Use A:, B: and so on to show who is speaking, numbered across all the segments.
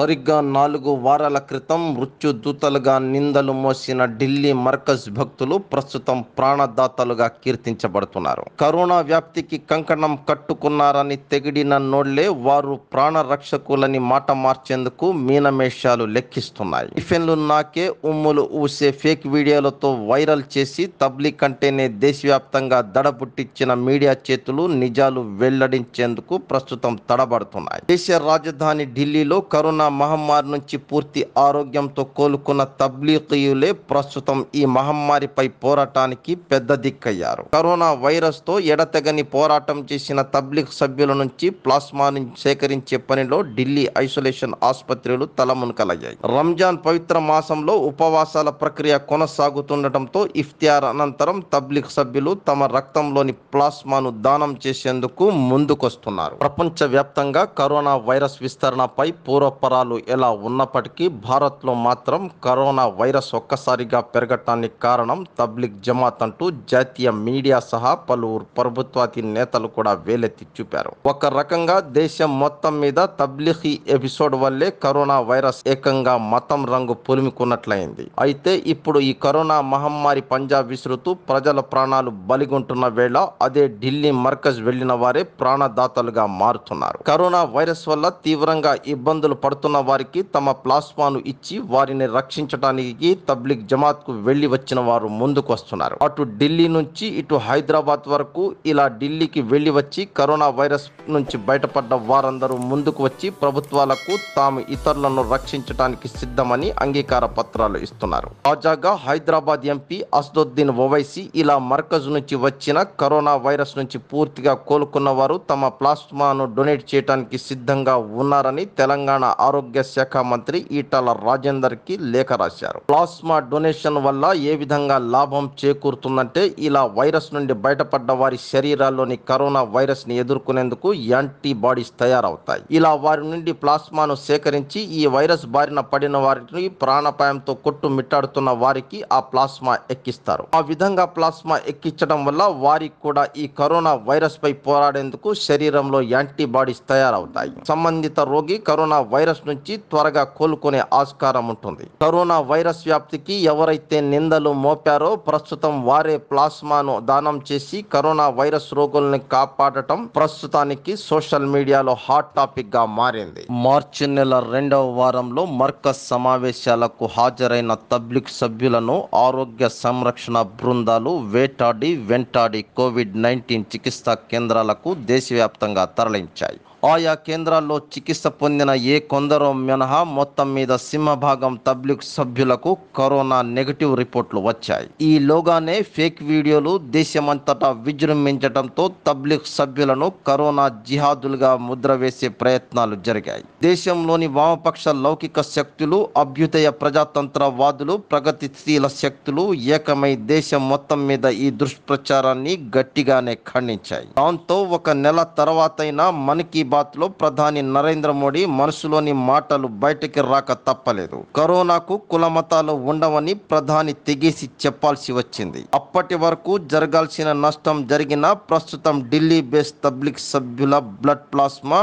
A: సరిగ్గా నాలుగు వారాల క్రితం మృత్యుదూతలుగా నిందలు మోసిన ఢిల్లీ మర్కజ్ భక్తులు ప్రస్తుతం ప్రాణదాతలుగా కీర్తించబడుతున్నారు కరోనా వ్యాప్తికి కంకణం కట్టుకున్నారని తెగిడిన నోళ్లే వారు ప్రాణ రక్షకులని మాట మార్చేందుకు మీనమేషాలు లెక్కిస్తున్నాయి టిఫిన్లు నాకే ఉమ్ములు ఊసే ఫేక్ వీడియోలతో వైరల్ చేసి తబ్లీ కంటేనే దేశవ్యాప్తంగా దడబుట్టించిన మీడియా చేతులు నిజాలు వెల్లడించేందుకు ప్రస్తుతం తడబడుతున్నాయి దేశ రాజధాని ఢిల్లీలో కరోనా మహమ్మారి నుంచి పూర్తి ఆరోగ్యంతో కోలుకున్న తబ్లీకీయులే ప్రస్తుతం ఈ మహమ్మారిపై పోరాటానికి పెద్ద దిక్కయ్యారు కరోనా వైరస్ తో ఎడతెగని పోరాటం చేసిన తబ్లీగ్ సభ్యుల నుంచి ప్లాస్మాను సేకరించే పనిలో ఢిల్లీ ఐసోలేషన్ ఆసుపత్రులు తలమునకలయ్యాయి రంజాన్ పవిత్ర మాసంలో ఉపవాసాల ప్రక్రియ కొనసాగుతుండటంతో ఇఫ్తియార్ అనంతరం తబ్లీగ్ సభ్యులు తమ రక్తంలోని ప్లాస్మాను దానం చేసేందుకు ముందుకొస్తున్నారు ప్రపంచ వ్యాప్తంగా కరోనా వైరస్ విస్తరణపై పూర్వ కలవరాలు ఎలా ఉన్నప్పటికీ భారత్లో మాత్రం కరోనా వైరస్ ఒక్కసారిగా పెరగటానికి కారణం తబ్లిక్ జమాత్ అంటూ జాతీయ మీడియా సహా పలువురు ప్రభుత్వాతి నేతలు కూడా వేలెత్తి చూపారు ఒక రకంగా దేశం మొత్తం మీద తబ్లిఖీ ఎపిసోడ్ వల్లే కరోనా వైరస్ ఏకంగా మతం రంగు పులుముకున్నట్లయింది అయితే ఇప్పుడు ఈ కరోనా మహమ్మారి పంజాబ్ విసురుతూ ప్రజల ప్రాణాలు బలిగొంటున్న వేళ అదే ఢిల్లీ మర్కజ్ వెళ్లిన వారే ప్రాణదాతలుగా మారుతున్నారు కరోనా వైరస్ వల్ల తీవ్రంగా ఇబ్బందులు పడుతున్నారు పడుతున్న వారికి తమ ప్లాస్మాను ఇచ్చి వారిని రక్షించడానికి తబ్లిక్ కు వెళ్లి వచ్చిన వారు ముందుకు వస్తున్నారు అటు ఢిల్లీ నుంచి ఇటు హైదరాబాద్ వరకు ఇలా ఢిల్లీకి వెళ్లి వచ్చి కరోనా వైరస్ నుంచి బయటపడ్డ వారందరూ ముందుకు వచ్చి ప్రభుత్వాలకు తాము ఇతరులను రక్షించడానికి సిద్ధమని అంగీకార పత్రాలు ఇస్తున్నారు తాజాగా హైదరాబాద్ ఎంపీ అసదుద్దీన్ ఒవైసీ ఇలా మర్కజ్ నుంచి వచ్చిన కరోనా వైరస్ నుంచి పూర్తిగా కోలుకున్న వారు తమ ప్లాస్మాను డొనేట్ చేయడానికి సిద్ధంగా ఉన్నారని తెలంగాణ ఆరోగ్య శాఖ మంత్రి ఈటల రాజేందర్ కి లేఖ రాశారు ప్లాస్మా డొనేషన్ వల్ల ఏ విధంగా లాభం చేకూరుతుందంటే ఇలా వైరస్ నుండి బయటపడ్డ వారి శరీరాల్లోని కరోనా వైరస్ ని ఎదుర్కొనేందుకు యాంటీబాడీస్ తయారవుతాయి ఇలా వారి నుండి ప్లాస్మాను సేకరించి ఈ వైరస్ బారిన పడిన వారిని ప్రాణపాయంతో కొట్టు మిట్టాడుతున్న వారికి ఆ ప్లాస్మా ఎక్కిస్తారు ఆ విధంగా ప్లాస్మా ఎక్కించడం వల్ల వారికి కూడా ఈ కరోనా వైరస్ పై పోరాడేందుకు శరీరంలో యాంటీబాడీస్ తయారవుతాయి సంబంధిత రోగి కరోనా వైరస్ వైరస్ నుంచి త్వరగా కోలుకునే ఆస్కారం ఉంటుంది కరోనా వైరస్ వ్యాప్తికి ఎవరైతే నిందలు మోపారో ప్రస్తుతం వారే ప్లాస్మాను దానం చేసి కరోనా వైరస్ రోగుల్ని కాపాడటం ప్రస్తుతానికి సోషల్ మీడియాలో హాట్ టాపిక్ గా మారింది మార్చి నెల రెండవ వారంలో మర్కజ్ సమావేశాలకు హాజరైన తబ్లిక్ సభ్యులను ఆరోగ్య సంరక్షణ బృందాలు వేటాడి వెంటాడి కోవిడ్ నైన్టీన్ చికిత్సా కేంద్రాలకు దేశవ్యాప్తంగా తరలించాయి ఆయా కేంద్రాల్లో చికిత్స పొందిన ఏ కొందరో మినహా మొత్తం మీద సింహభాగం తబ్లిక్ సభ్యులకు కరోనా నెగటివ్ రిపోర్ట్లు వచ్చాయి ఈ లోగానే ఫేక్ వీడియోలు దేశమంతటా విజృంభించడంతో తబ్లిక్ సభ్యులను కరోనా జిహాదులుగా ముద్ర వేసే ప్రయత్నాలు జరిగాయి దేశంలోని వామపక్ష లౌకిక శక్తులు అభ్యుదయ ప్రజాతంత్రవాదులు ప్రగతిశీల శక్తులు ఏకమై దేశం మొత్తం మీద ఈ దుష్ప్రచారాన్ని గట్టిగానే ఖండించాయి దాంతో ఒక నెల తర్వాతైనా మనకి బాత్లో ప్రధాని నరేంద్ర మోడీ మనసులోని మాటలు బయటకి రాక తప్పలేదు కరోనాకు కులమతాలు ఉండవని ప్రధాని తెగేసి చెప్పాల్సి వచ్చింది అప్పటి వరకు జరగాల్సిన నష్టం జరిగిన ప్రస్తుతం ఢిల్లీ బేస్ తబ్లిక్ సభ్యుల బ్లడ్ ప్లాస్మా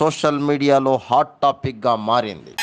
A: సోషల్ మీడియాలో హాట్ టాపిక్గా మారింది